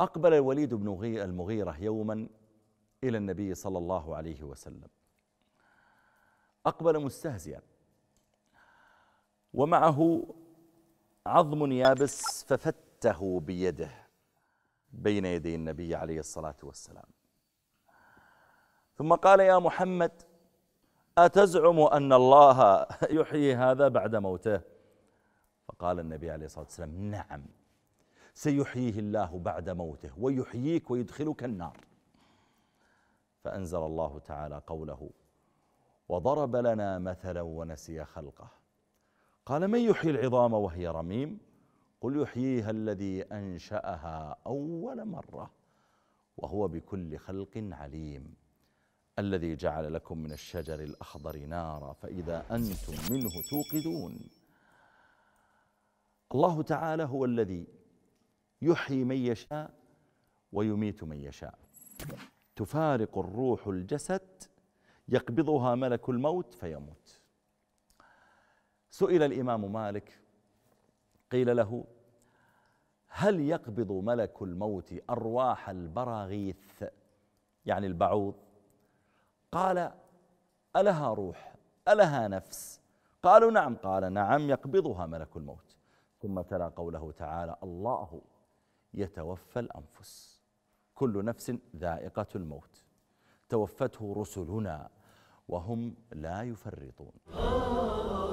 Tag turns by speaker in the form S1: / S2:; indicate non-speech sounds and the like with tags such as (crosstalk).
S1: أقبل الوليد بن المغيرة يوما إلى النبي صلى الله عليه وسلم أقبل مستهزئا ومعه عظم يابس ففته بيده بين يدي النبي عليه الصلاة والسلام ثم قال يا محمد أتزعم أن الله (laughs) يحيي هذا بعد موته فقال النبي عليه الصلاة والسلام نعم سيحييه الله بعد موته ويحييك ويدخلك النار فأنزل الله تعالى قوله وضرب لنا مثلا ونسي خلقه قال من يحيي العظام وهي رميم قل يحييها الذي أنشأها أول مرة وهو بكل خلق عليم الذي جعل لكم من الشجر الأخضر نارا فإذا أنتم منه توقدون الله تعالى هو الذي يحيي من يشاء ويميت من يشاء تفارق الروح الجسد يقبضها ملك الموت فيموت سئل الامام مالك قيل له هل يقبض ملك الموت ارواح البراغيث يعني البعوض قال الها روح الها نفس قالوا نعم قال نعم يقبضها ملك الموت ثم تلا قوله تعالى الله يتوفى الأنفس كل نفس ذائقة الموت توفته رسلنا وهم لا يفرطون